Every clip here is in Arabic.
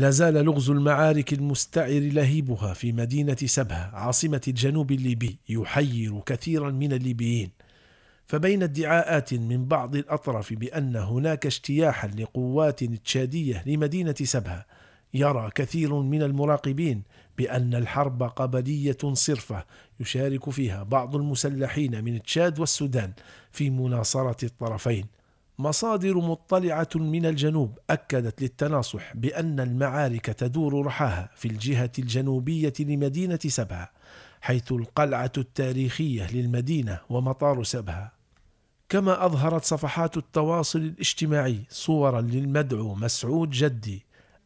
لازال لغز المعارك المستعر لهيبها في مدينة سبها عاصمة الجنوب الليبي يحير كثيرا من الليبيين فبين ادعاءات من بعض الأطراف بأن هناك اجتياحا لقوات تشادية لمدينة سبها يرى كثير من المراقبين بأن الحرب قبلية صرفة يشارك فيها بعض المسلحين من تشاد والسودان في مناصرة الطرفين مصادر مطلعة من الجنوب أكدت للتناصح بأن المعارك تدور رحاها في الجهة الجنوبية لمدينة سبها حيث القلعة التاريخية للمدينة ومطار سبها كما أظهرت صفحات التواصل الاجتماعي صورا للمدعو مسعود جدي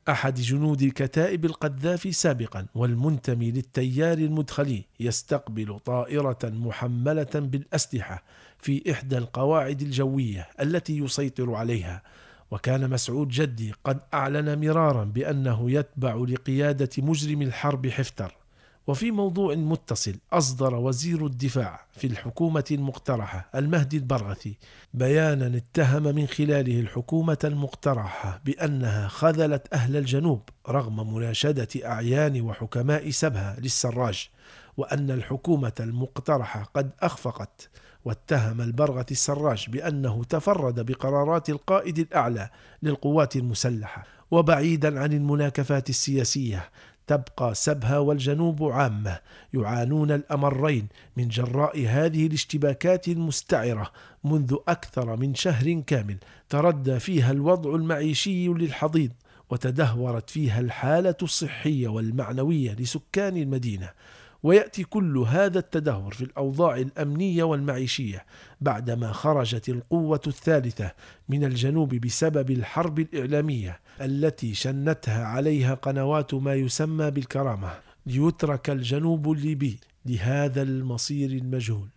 أحد جنود كتائب القذافي سابقا والمنتمي للتيار المدخلي يستقبل طائرة محملة بالأسلحة في إحدى القواعد الجوية التي يسيطر عليها وكان مسعود جدي قد أعلن مرارا بأنه يتبع لقيادة مجرم الحرب حفتر وفي موضوع متصل أصدر وزير الدفاع في الحكومة المقترحة المهدي البرغثي بيانا اتهم من خلاله الحكومة المقترحة بأنها خذلت أهل الجنوب رغم مناشدة أعيان وحكماء سبها للسراج وأن الحكومة المقترحة قد أخفقت واتهم البرغة السراج بأنه تفرد بقرارات القائد الأعلى للقوات المسلحة وبعيدا عن المناكفات السياسية تبقى سبها والجنوب عامة يعانون الأمرين من جراء هذه الاشتباكات المستعرة منذ أكثر من شهر كامل تردى فيها الوضع المعيشي للحضيض وتدهورت فيها الحالة الصحية والمعنوية لسكان المدينة ويأتي كل هذا التدهور في الأوضاع الأمنية والمعيشية بعدما خرجت القوة الثالثة من الجنوب بسبب الحرب الإعلامية التي شنتها عليها قنوات ما يسمى بالكرامة ليترك الجنوب الليبي لهذا المصير المجهول